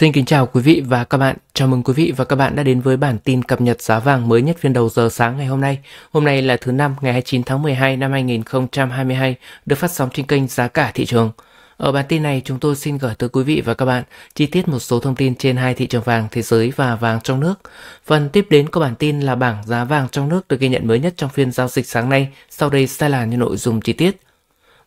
Xin kính chào quý vị và các bạn. Chào mừng quý vị và các bạn đã đến với bản tin cập nhật giá vàng mới nhất phiên đầu giờ sáng ngày hôm nay. Hôm nay là thứ năm ngày 29 tháng 12 năm 2022, được phát sóng trên kênh Giá cả thị trường. Ở bản tin này, chúng tôi xin gửi tới quý vị và các bạn chi tiết một số thông tin trên hai thị trường vàng thế giới và vàng trong nước. Phần tiếp đến của bản tin là bảng giá vàng trong nước được ghi nhận mới nhất trong phiên giao dịch sáng nay. Sau đây sẽ là những nội dung chi tiết.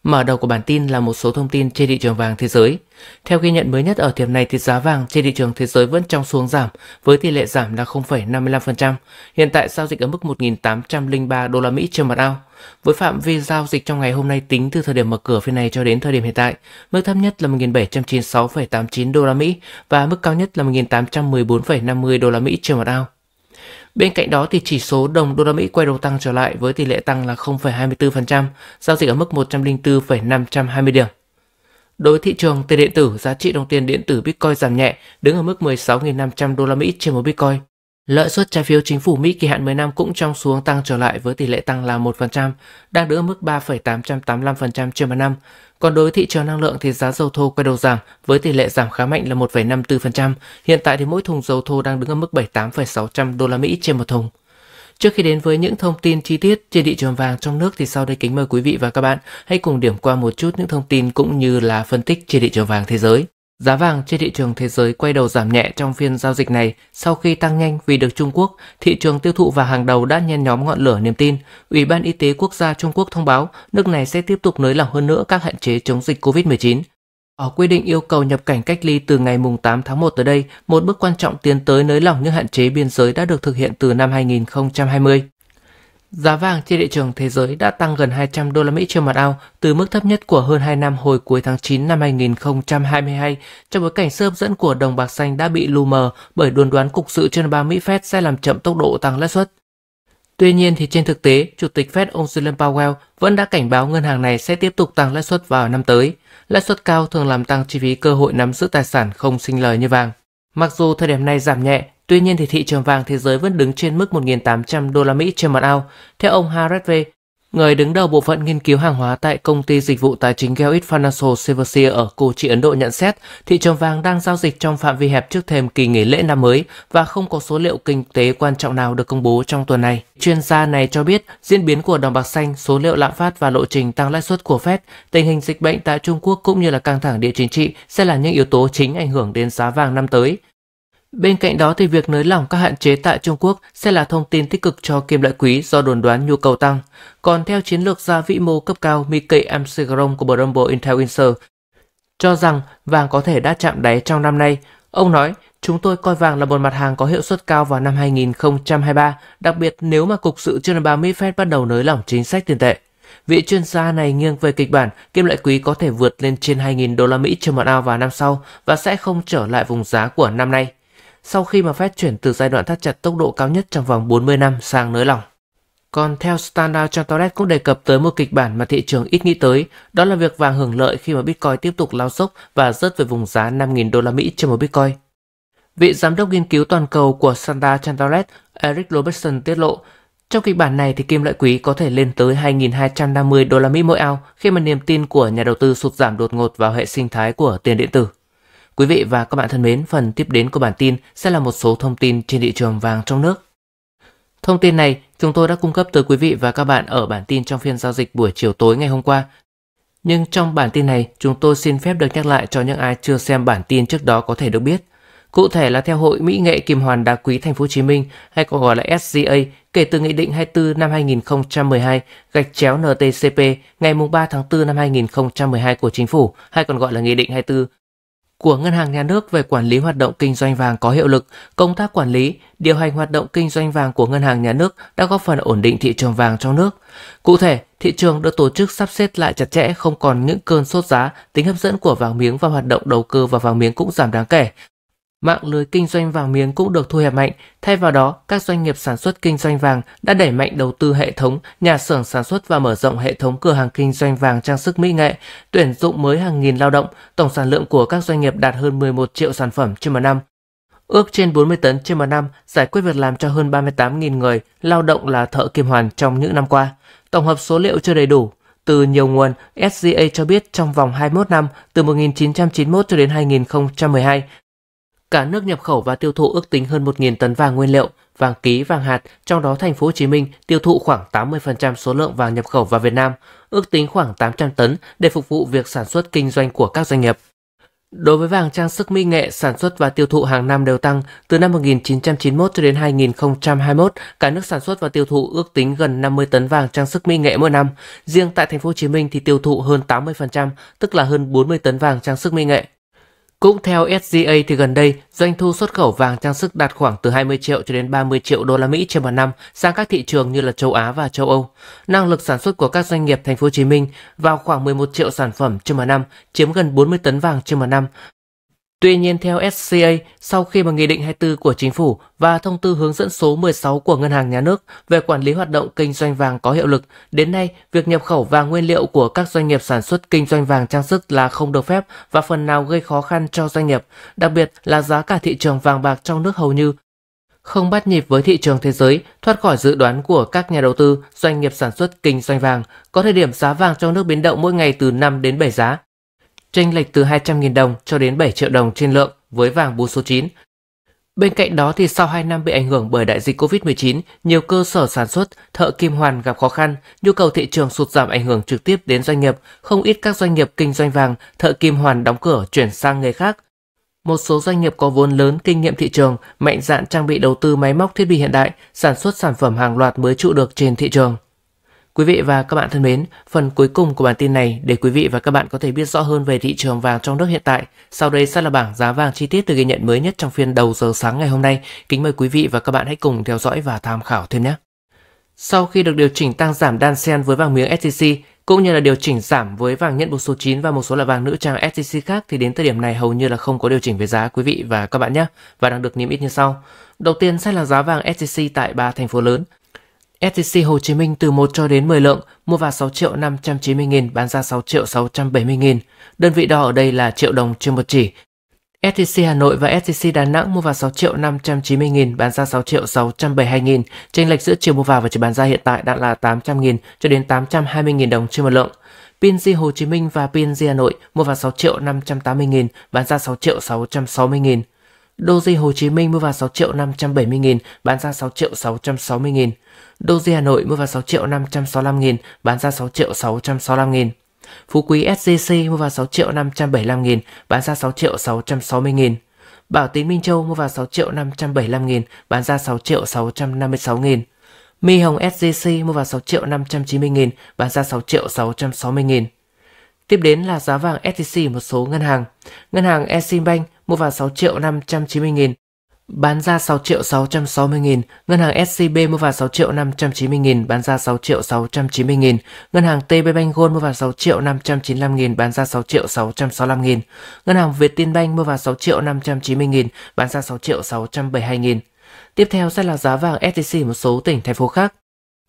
Mở đầu của bản tin là một số thông tin trên thị trường vàng thế giới. Theo ghi nhận mới nhất ở tiệm này thì giá vàng trên thị trường thế giới vẫn trong xuống giảm với tỷ lệ giảm là 0,55%, hiện tại giao dịch ở mức 1.803 đô la Mỹ trên một ao. Với phạm vi giao dịch trong ngày hôm nay tính từ thời điểm mở cửa phiên này cho đến thời điểm hiện tại, mức thấp nhất là 1.796,89 đô la Mỹ và mức cao nhất là 1.814,50 đô la Mỹ trên một ao. Bên cạnh đó thì chỉ số đồng đô la Mỹ quay đầu tăng trở lại với tỷ lệ tăng là 0,24%, giao dịch ở mức 104,520 điểm. Đối với thị trường tiền điện tử, giá trị đồng tiền điện tử Bitcoin giảm nhẹ, đứng ở mức 16.500 đô la Mỹ trên một Bitcoin. Lợi suất trái phiếu chính phủ Mỹ kỳ hạn 10 năm cũng trong xuống tăng trở lại với tỷ lệ tăng là 1%, đang đứng ở mức 3,885% trên một năm. Còn đối với thị trường năng lượng thì giá dầu thô quay đầu giảm với tỷ lệ giảm khá mạnh là 1,54%. Hiện tại thì mỗi thùng dầu thô đang đứng ở mức 78,600 đô la Mỹ trên một thùng. Trước khi đến với những thông tin chi tiết trên thị trường vàng trong nước thì sau đây kính mời quý vị và các bạn hãy cùng điểm qua một chút những thông tin cũng như là phân tích trên thị trường vàng thế giới. Giá vàng trên thị trường thế giới quay đầu giảm nhẹ trong phiên giao dịch này sau khi tăng nhanh vì được Trung Quốc, thị trường tiêu thụ vàng hàng đầu đã nhen nhóm ngọn lửa niềm tin. Ủy ban Y tế Quốc gia Trung Quốc thông báo nước này sẽ tiếp tục nới lỏng hơn nữa các hạn chế chống dịch COVID-19. Ở quy định yêu cầu nhập cảnh cách ly từ ngày 8 tháng 1 tới đây, một bước quan trọng tiến tới nới lỏng những hạn chế biên giới đã được thực hiện từ năm 2020. Giá vàng trên thị trường thế giới đã tăng gần 200 đô la Mỹ trên một ao từ mức thấp nhất của hơn 2 năm hồi cuối tháng 9 năm 2022 trong bối cảnh sự hấp dẫn của đồng bạc xanh đã bị lu mờ bởi đồn đoán cục sự trên bang Mỹ Fed sẽ làm chậm tốc độ tăng lãi suất. Tuy nhiên thì trên thực tế, Chủ tịch Fed ông Jerome Powell vẫn đã cảnh báo ngân hàng này sẽ tiếp tục tăng lãi suất vào năm tới. Lãi suất cao thường làm tăng chi phí cơ hội nắm giữ tài sản không sinh lời như vàng. Mặc dù thời điểm này giảm nhẹ, Tuy nhiên thì thị trường vàng thế giới vẫn đứng trên mức 1.800 đô la Mỹ trên một ao, theo ông Harvey, người đứng đầu bộ phận nghiên cứu hàng hóa tại công ty dịch vụ tài chính Geoit Financial Services ở Kochi, Ấn Độ nhận xét thị trường vàng đang giao dịch trong phạm vi hẹp trước thềm kỳ nghỉ lễ năm mới và không có số liệu kinh tế quan trọng nào được công bố trong tuần này. Chuyên gia này cho biết diễn biến của đồng bạc xanh, số liệu lạm phát và lộ trình tăng lãi suất của Fed, tình hình dịch bệnh tại Trung Quốc cũng như là căng thẳng địa chính trị sẽ là những yếu tố chính ảnh hưởng đến giá vàng năm tới. Bên cạnh đó thì việc nới lỏng các hạn chế tại Trung Quốc sẽ là thông tin tích cực cho kim loại quý do đồn đoán nhu cầu tăng. Còn theo chiến lược gia vĩ mô cấp cao Mikkei Amsigrom của Brombo Intel Inser, cho rằng vàng có thể đã chạm đáy trong năm nay. Ông nói, chúng tôi coi vàng là một mặt hàng có hiệu suất cao vào năm 2023, đặc biệt nếu mà Cục sự Chuyên bang Mỹ Fed bắt đầu nới lỏng chính sách tiền tệ. Vị chuyên gia này nghiêng về kịch bản kim loại quý có thể vượt lên trên 2.000 đô la Mỹ trên một ao vào năm sau và sẽ không trở lại vùng giá của năm nay sau khi mà Fed chuyển từ giai đoạn thắt chặt tốc độ cao nhất trong vòng 40 năm sang nới lỏng. Còn theo Standard Chartered cũng đề cập tới một kịch bản mà thị trường ít nghĩ tới, đó là việc vàng hưởng lợi khi mà Bitcoin tiếp tục lao dốc và rớt về vùng giá 5.000 đô la Mỹ trên một Bitcoin. Vị giám đốc nghiên cứu toàn cầu của Standard Chartered, Eric Robertson tiết lộ, trong kịch bản này thì kim loại quý có thể lên tới 2.250 đô la Mỹ mỗi ao khi mà niềm tin của nhà đầu tư sụt giảm đột ngột vào hệ sinh thái của tiền điện tử. Quý vị và các bạn thân mến, phần tiếp đến của bản tin sẽ là một số thông tin trên thị trường vàng trong nước. Thông tin này chúng tôi đã cung cấp tới quý vị và các bạn ở bản tin trong phiên giao dịch buổi chiều tối ngày hôm qua. Nhưng trong bản tin này, chúng tôi xin phép được nhắc lại cho những ai chưa xem bản tin trước đó có thể được biết. Cụ thể là theo Hội Mỹ nghệ Kim hoàn Đá quý Thành phố Hồ Chí Minh hay còn gọi là SGA kể từ Nghị định 24 năm 2012 gạch chéo NTCP ngày 3 tháng 4 năm 2012 của Chính phủ hay còn gọi là Nghị định 24 của Ngân hàng Nhà nước về quản lý hoạt động kinh doanh vàng có hiệu lực, công tác quản lý, điều hành hoạt động kinh doanh vàng của Ngân hàng Nhà nước đã góp phần ổn định thị trường vàng trong nước. Cụ thể, thị trường được tổ chức sắp xếp lại chặt chẽ không còn những cơn sốt giá, tính hấp dẫn của vàng miếng và hoạt động đầu cơ vào vàng miếng cũng giảm đáng kể, mạng lưới kinh doanh vàng miếng cũng được thu hẹp mạnh. Thay vào đó, các doanh nghiệp sản xuất kinh doanh vàng đã đẩy mạnh đầu tư hệ thống, nhà xưởng sản xuất và mở rộng hệ thống cửa hàng kinh doanh vàng trang sức mỹ nghệ, tuyển dụng mới hàng nghìn lao động. Tổng sản lượng của các doanh nghiệp đạt hơn 11 triệu sản phẩm trên một năm. Ước trên 40 tấn trên một năm, giải quyết việc làm cho hơn 38.000 người lao động là thợ kim hoàn trong những năm qua. Tổng hợp số liệu chưa đầy đủ, từ nhiều nguồn, SGA cho biết trong vòng 21 năm, từ 1991 cho đến 2012, Cả nước nhập khẩu và tiêu thụ ước tính hơn 1.000 tấn vàng nguyên liệu, vàng ký, vàng hạt, trong đó thành phố Hồ Chí Minh tiêu thụ khoảng 80% số lượng vàng nhập khẩu vào Việt Nam, ước tính khoảng 800 tấn để phục vụ việc sản xuất kinh doanh của các doanh nghiệp. Đối với vàng trang sức mỹ nghệ, sản xuất và tiêu thụ hàng năm đều tăng. Từ năm 1991 cho đến 2021, cả nước sản xuất và tiêu thụ ước tính gần 50 tấn vàng trang sức mỹ nghệ mỗi năm. Riêng tại thành phố Hồ Chí Minh thì tiêu thụ hơn 80%, tức là hơn 40 tấn vàng trang sức mỹ nghệ. Cũng theo SGA thì gần đây, doanh thu xuất khẩu vàng trang sức đạt khoảng từ 20 triệu cho đến 30 triệu đô la Mỹ trên một năm sang các thị trường như là châu Á và châu Âu. Năng lực sản xuất của các doanh nghiệp thành phố Hồ Chí Minh vào khoảng 11 triệu sản phẩm trên một năm, chiếm gần 40 tấn vàng trên một năm. Tuy nhiên theo SCA, sau khi mà Nghị định 24 của Chính phủ và Thông tư hướng dẫn số 16 của Ngân hàng Nhà nước về quản lý hoạt động kinh doanh vàng có hiệu lực, đến nay việc nhập khẩu vàng nguyên liệu của các doanh nghiệp sản xuất kinh doanh vàng trang sức là không được phép và phần nào gây khó khăn cho doanh nghiệp, đặc biệt là giá cả thị trường vàng bạc trong nước hầu như không bắt nhịp với thị trường thế giới, thoát khỏi dự đoán của các nhà đầu tư, doanh nghiệp sản xuất kinh doanh vàng, có thời điểm giá vàng trong nước biến động mỗi ngày từ 5 đến 7 giá chênh lệch từ 200.000 đồng cho đến 7 triệu đồng trên lượng với vàng bốn số 9. Bên cạnh đó thì sau 2 năm bị ảnh hưởng bởi đại dịch Covid-19, nhiều cơ sở sản xuất, thợ kim hoàn gặp khó khăn, nhu cầu thị trường sụt giảm ảnh hưởng trực tiếp đến doanh nghiệp, không ít các doanh nghiệp kinh doanh vàng, thợ kim hoàn đóng cửa chuyển sang nghề khác. Một số doanh nghiệp có vốn lớn, kinh nghiệm thị trường, mạnh dạn trang bị đầu tư máy móc thiết bị hiện đại, sản xuất sản phẩm hàng loạt mới trụ được trên thị trường. Quý vị và các bạn thân mến, phần cuối cùng của bản tin này để quý vị và các bạn có thể biết rõ hơn về thị trường vàng trong nước hiện tại. Sau đây sẽ là bảng giá vàng chi tiết từ ghi nhận mới nhất trong phiên đầu giờ sáng ngày hôm nay. Kính mời quý vị và các bạn hãy cùng theo dõi và tham khảo thêm nhé. Sau khi được điều chỉnh tăng giảm đan xen với vàng miếng SJC, cũng như là điều chỉnh giảm với vàng nhận bộ số 9 và một số loại vàng nữ trang SJC khác thì đến thời điểm này hầu như là không có điều chỉnh về giá quý vị và các bạn nhé và đang được niêm yết như sau. Đầu tiên sẽ là giá vàng SJC tại ba thành phố lớn SJC Hồ Chí Minh từ 1 cho đến 10 lượng, mua vào 6 triệu 590 nghìn, bán ra 6 triệu 670 nghìn. Đơn vị đo ở đây là triệu đồng trên một chỉ. SJC Hà Nội và SJC Đà Nẵng mua vào 6 triệu 590 nghìn, bán ra 6 triệu 672 nghìn. Chênh lệch giữa chiều mua vào và chiều bán ra hiện tại đã là 800 nghìn cho đến 820 nghìn đồng trên một lượng. PNG Hồ Chí Minh và PNG Hà Nội mua vào 6 triệu 580 nghìn, bán ra 6 triệu 660 nghìn. Doji Hồ Chí Minh mua vào 6 triệu 570 nghìn, bán ra 6 triệu 660 nghìn. Doji Hà Nội mua vào 6 triệu 565 nghìn, bán ra 6 triệu 665 nghìn. Phú Quý SJC mua vào 6 triệu 575 nghìn, bán ra 6 triệu 660 nghìn. Bảo Tín Minh Châu mua vào 6 triệu 575 nghìn, bán ra 6 triệu 656 nghìn. Mi Hồng SJC mua vào 6 triệu 590 nghìn, bán ra 6 triệu 660 nghìn. Tiếp đến là giá vàng SJC một số ngân hàng. Ngân hàng Eximbank mua vào 6 triệu 590 nghìn, Bán ra 6 triệu 660 nghìn, ngân hàng SCB mua vào 6 triệu 590 nghìn, bán ra 6 triệu 690 nghìn, ngân hàng TB Bank Gold mua vào 6 triệu 595 nghìn, bán ra 6 triệu 665 nghìn, ngân hàng Việt Tiên Bank mua vào 6 triệu 590 nghìn, bán ra 6 triệu 672 nghìn. Tiếp theo sẽ là giá vàng SJC một số tỉnh thành phố khác.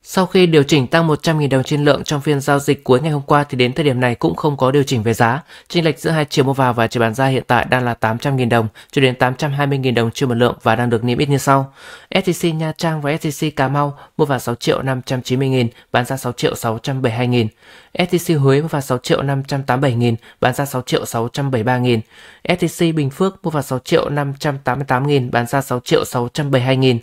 Sau khi điều chỉnh tăng 100.000 đồng trên lượng trong phiên giao dịch cuối ngày hôm qua thì đến thời điểm này cũng không có điều chỉnh về giá. Chênh lệch giữa hai chiều mua vào và chiều bán ra hiện tại đang là 800.000 đồng cho đến 820.000 đồng trên một lượng và đang được niêm yết như sau. STC Nha Trang và STC Cà Mau mua vào 6 triệu 590 nghìn, bán ra 6 triệu 672 nghìn. STC Huế mua vào 6 triệu 587 nghìn, bán ra 6 triệu 673 nghìn. STC Bình Phước mua vào 6 triệu 588 nghìn, bán ra 6 triệu 672 nghìn.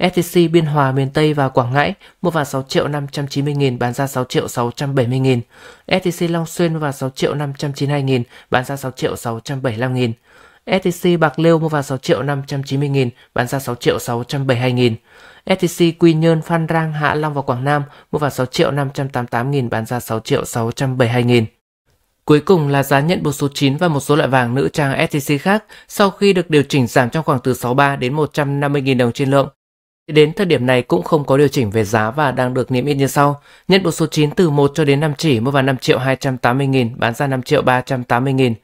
STC Biên Hòa miền Tây và Quảng Ngãi mua vào 6 triệu 590 nghìn, bán ra 6 triệu 670 nghìn. STC Long Xuyên mua vào 6 triệu 592 nghìn, bán ra 6 triệu 675 nghìn. STC Bạc Liêu mua vào 6 triệu 590 nghìn, bán ra 6 triệu 672 nghìn. STC Quy Nhơn, Phan Rang, Hạ Long và Quảng Nam mua vào 6 triệu 588 nghìn, bán ra 6 triệu 672 nghìn. Cuối cùng là giá nhận bộ số 9 và một số loại vàng nữ trang STC khác sau khi được điều chỉnh giảm trong khoảng từ 63 đến 150.000 đồng trên lượng. Đến thời điểm này cũng không có điều chỉnh về giá và đang được niêm yết như sau. Nhân bộ số 9 từ 1 cho đến 5 chỉ mua vào 5 triệu 280 nghìn, bán ra 5 triệu 380 nghìn.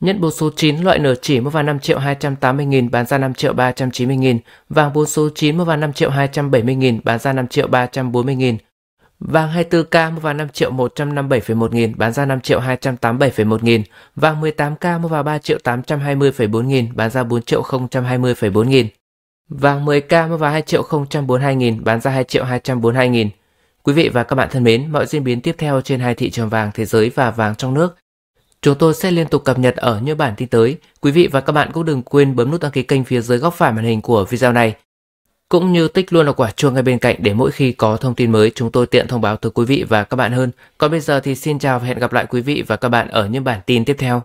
Nhân bộ số 9 loại nửa chỉ mua vào 5 triệu 280 nghìn, bán ra 5 triệu 390 nghìn. Vàng bốn số 9 mua vào 5 triệu 270 nghìn, bán ra 5 triệu 340 nghìn. Vàng 24K mua vào 5 triệu 157,1 nghìn, bán ra 5 triệu 287,1 nghìn. Vàng 18K mua vào 3 triệu 820,4 nghìn, bán ra 4 triệu 020,4 nghìn. Vàng 10K mua vào 2 triệu 042 nghìn, bán ra 2 triệu 242 nghìn. Quý vị và các bạn thân mến, mọi diễn biến tiếp theo trên hai thị trường vàng thế giới và vàng trong nước. Chúng tôi sẽ liên tục cập nhật ở những bản tin tới. Quý vị và các bạn cũng đừng quên bấm nút đăng ký kênh phía dưới góc phải màn hình của video này. Cũng như tích luôn là quả chuông ngay bên cạnh để mỗi khi có thông tin mới chúng tôi tiện thông báo tới quý vị và các bạn hơn. Còn bây giờ thì xin chào và hẹn gặp lại quý vị và các bạn ở những bản tin tiếp theo.